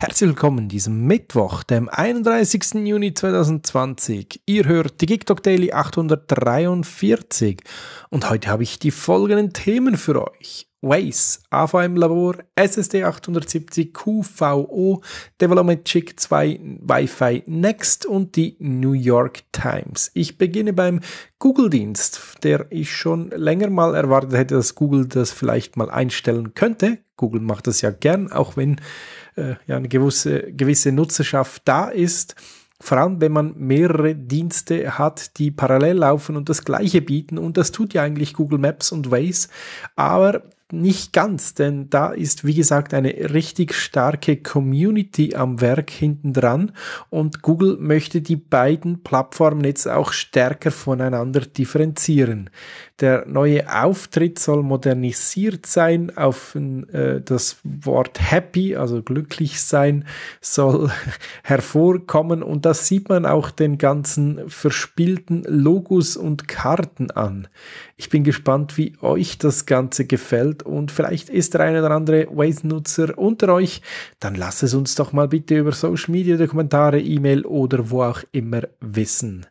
Herzlich willkommen diesem Mittwoch, dem 31. Juni 2020. Ihr hört die GikTok Daily 843 und heute habe ich die folgenden Themen für euch. Waze, AVM Labor, SSD 870, QVO, Development Chick 2, Wi-Fi Next und die New York Times. Ich beginne beim Google-Dienst, der ich schon länger mal erwartet hätte, dass Google das vielleicht mal einstellen könnte. Google macht das ja gern, auch wenn äh, ja, eine gewisse, gewisse Nutzerschaft da ist. Vor allem, wenn man mehrere Dienste hat, die parallel laufen und das gleiche bieten. Und das tut ja eigentlich Google Maps und Waze. Aber nicht ganz, denn da ist, wie gesagt, eine richtig starke Community am Werk hinten dran und Google möchte die beiden Plattformen jetzt auch stärker voneinander differenzieren. Der neue Auftritt soll modernisiert sein. Auf äh, das Wort happy, also glücklich sein, soll hervorkommen. Und das sieht man auch den ganzen verspielten Logos und Karten an. Ich bin gespannt, wie euch das Ganze gefällt. Und vielleicht ist der eine oder andere Waze-Nutzer unter euch. Dann lasst es uns doch mal bitte über Social Media, Dokumentare, E-Mail oder wo auch immer wissen.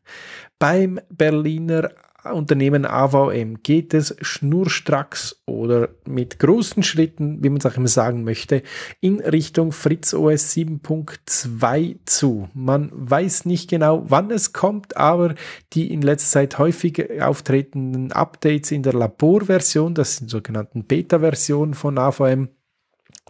Beim Berliner Unternehmen AVM geht es schnurstracks oder mit großen Schritten, wie man es auch immer sagen möchte, in Richtung Fritz OS 7.2 zu. Man weiß nicht genau, wann es kommt, aber die in letzter Zeit häufig auftretenden Updates in der Laborversion, das sind sogenannten Beta-Versionen von AVM,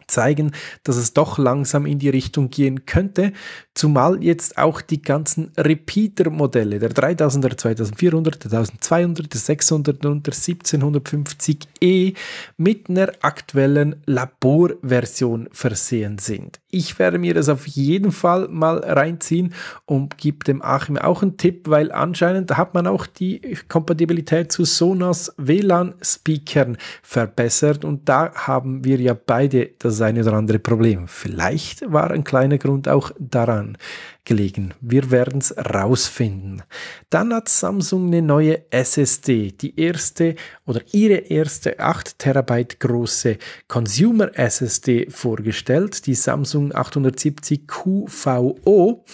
zeigen, dass es doch langsam in die Richtung gehen könnte, zumal jetzt auch die ganzen Repeater-Modelle, der 3000er, 2400, der 1200, der 600 und der 1750e mit einer aktuellen Laborversion versehen sind. Ich werde mir das auf jeden Fall mal reinziehen und gebe dem Achim auch einen Tipp, weil anscheinend hat man auch die Kompatibilität zu Sonos WLAN-Speakern verbessert und da haben wir ja beide das das eine oder andere Problem. Vielleicht war ein kleiner Grund auch daran gelegen. Wir werden es rausfinden. Dann hat Samsung eine neue SSD, die erste oder ihre erste 8 Terabyte große Consumer SSD vorgestellt, die Samsung 870 QVO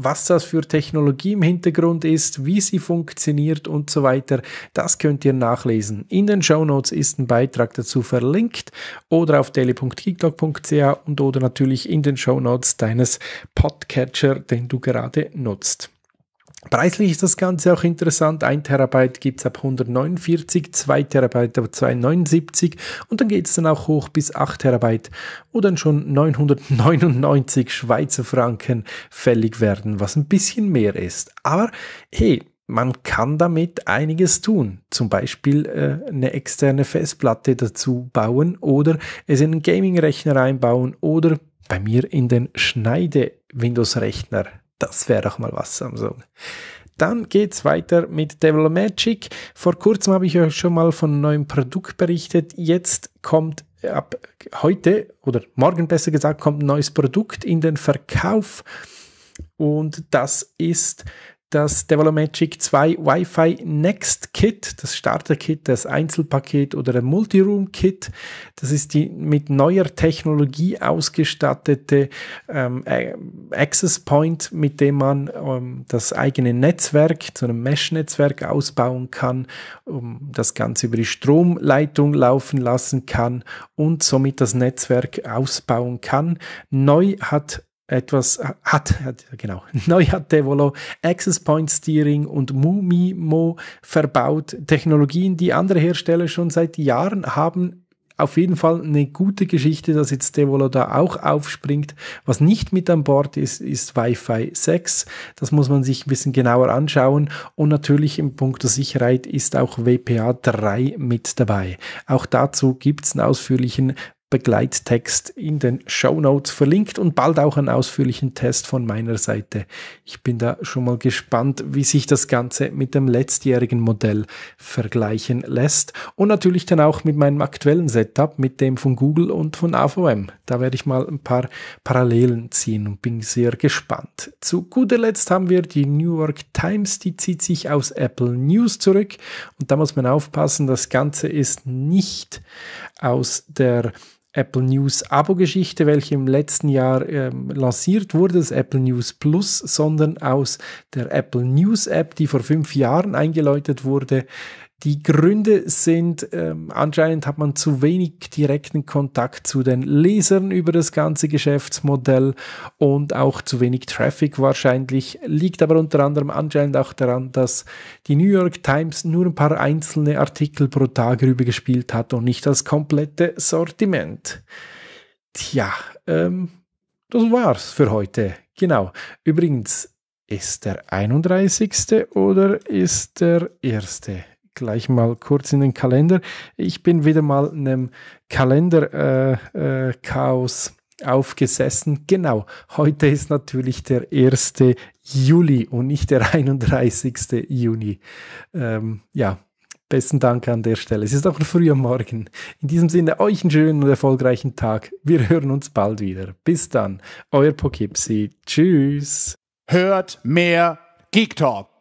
was das für Technologie im Hintergrund ist, wie sie funktioniert und so weiter, das könnt ihr nachlesen. In den Show Notes ist ein Beitrag dazu verlinkt oder auf daily.geeklog.ca und oder natürlich in den Show Notes deines Podcatcher, den du gerade nutzt. Preislich ist das Ganze auch interessant. 1 Terabyte gibt es ab 149, 2 Terabyte ab 279 und dann geht es dann auch hoch bis 8 Terabyte, wo dann schon 999 Schweizer Franken fällig werden, was ein bisschen mehr ist. Aber hey, man kann damit einiges tun. Zum Beispiel äh, eine externe Festplatte dazu bauen oder es in einen Gaming-Rechner einbauen oder bei mir in den Schneide-Windows-Rechner das wäre doch mal was, Samsung. Dann geht's weiter mit Devil Magic. Vor kurzem habe ich euch schon mal von einem neuen Produkt berichtet. Jetzt kommt ab heute oder morgen besser gesagt kommt ein neues Produkt in den Verkauf und das ist das Develomagic 2 Wi-Fi Next Kit, das Starter-Kit, das Einzelpaket oder ein Multiroom-Kit. Das ist die mit neuer Technologie ausgestattete ähm, äh, Access Point, mit dem man ähm, das eigene Netzwerk zu einem Mesh-Netzwerk ausbauen kann, um das Ganze über die Stromleitung laufen lassen kann und somit das Netzwerk ausbauen kann. Neu hat etwas hat, hat genau, neu hat Devolo Access Point Steering und Mumimo verbaut. Technologien, die andere Hersteller schon seit Jahren haben, auf jeden Fall eine gute Geschichte, dass jetzt Devolo da auch aufspringt. Was nicht mit an Bord ist, ist Wi-Fi 6. Das muss man sich ein bisschen genauer anschauen. Und natürlich im Punkt der Sicherheit ist auch WPA 3 mit dabei. Auch dazu gibt's einen ausführlichen Begleittext in den Show Notes verlinkt und bald auch einen ausführlichen Test von meiner Seite. Ich bin da schon mal gespannt, wie sich das Ganze mit dem letztjährigen Modell vergleichen lässt und natürlich dann auch mit meinem aktuellen Setup, mit dem von Google und von AVM. Da werde ich mal ein paar Parallelen ziehen und bin sehr gespannt. Zu guter Letzt haben wir die New York Times, die zieht sich aus Apple News zurück und da muss man aufpassen, das Ganze ist nicht aus der Apple News Abo-Geschichte, welche im letzten Jahr ähm, lanciert wurde, das Apple News Plus, sondern aus der Apple News App, die vor fünf Jahren eingeläutet wurde, die Gründe sind, ähm, anscheinend hat man zu wenig direkten Kontakt zu den Lesern über das ganze Geschäftsmodell und auch zu wenig Traffic wahrscheinlich. Liegt aber unter anderem anscheinend auch daran, dass die New York Times nur ein paar einzelne Artikel pro Tag rübergespielt hat und nicht das komplette Sortiment. Tja, ähm, das war's für heute. Genau. Übrigens, ist der 31. oder ist der 1.? gleich mal kurz in den Kalender. Ich bin wieder mal einem Kalender-Chaos äh, äh, aufgesessen. Genau, heute ist natürlich der 1. Juli und nicht der 31. Juni. Ähm, ja, besten Dank an der Stelle. Es ist auch früh am Morgen. In diesem Sinne, euch einen schönen und erfolgreichen Tag. Wir hören uns bald wieder. Bis dann, euer Poughkeepsie. Tschüss. Hört mehr Geek Talk.